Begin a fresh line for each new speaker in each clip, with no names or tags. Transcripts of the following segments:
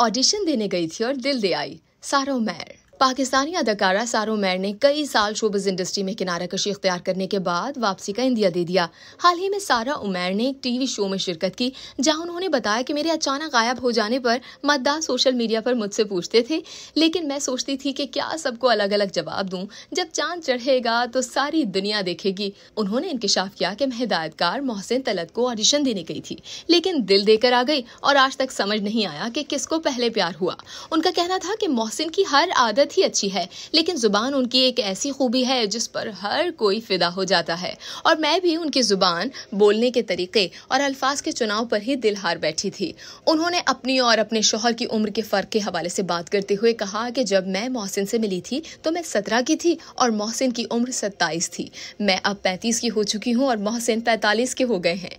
audition देने गई थी और दिल दे आई सारो मैर पाकिस्तानी अदाकारा सारो मैर ने कई साल शोबिस इंडस्ट्री में किनारा कशी इख्तियार करने के बाद वापसी का इंदिया दे दिया हाल ही में सारा उमैर ने एक टीवी शो में शिरकत की जहां उन्होंने बताया कि मेरे अचानक गायब हो जाने पर मतदान सोशल मीडिया पर मुझसे पूछते थे लेकिन मैं सोचती थी कि क्या सबको अलग अलग जवाब दूँ जब चांद चढ़ेगा तो सारी दुनिया देखेगी उन्होंने इंकशाफ किया कि मैं हिदायतकार मोहसिन तलत को ऑडिशन देने गई थी लेकिन दिल देकर आ गई और आज तक समझ नहीं आया कि किसको पहले प्यार हुआ उनका कहना था कि मोहसिन की हर आदत बेहद ही अच्छी है लेकिन ज़ुबान उनकी एक ऐसी खूबी है जिस पर हर कोई फिदा हो जाता है और मैं भी उनकी ज़ुबान बोलने के तरीके और अल्फाज के चुनाव पर ही दिल हार बैठी थी उन्होंने अपनी और अपने शोहर की उम्र के फ़र्क के हवाले से बात करते हुए कहा कि जब मैं मोहसिन से मिली थी तो मैं सत्रह की थी और मोहसिन की उम्र सत्ताईस थी मैं अब पैंतीस की हो चुकी हूँ और मोहसिन पैंतालीस के हो गए हैं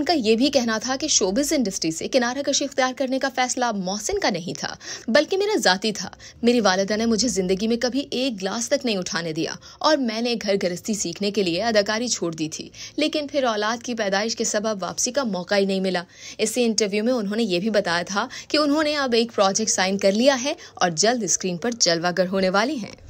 उनका यह भी कहना था कि शोबिस इंडस्ट्री से किनारा कशी इख्तियार करने का फैसला मोहसिन का नहीं था बल्कि मेरा जाति था मेरी वालदा ने मुझे ज़िंदगी में कभी एक ग्लास तक नहीं उठाने दिया और मैंने घर गृहस्थी सीखने के लिए अदाकारी छोड़ दी थी लेकिन फिर औलाद की पैदाइश के सबब वापसी का मौका ही नहीं मिला इसी इंटरव्यू में उन्होंने ये भी बताया था कि उन्होंने अब एक प्रोजेक्ट साइन कर लिया है और जल्द स्क्रीन पर जलवागर होने वाली हैं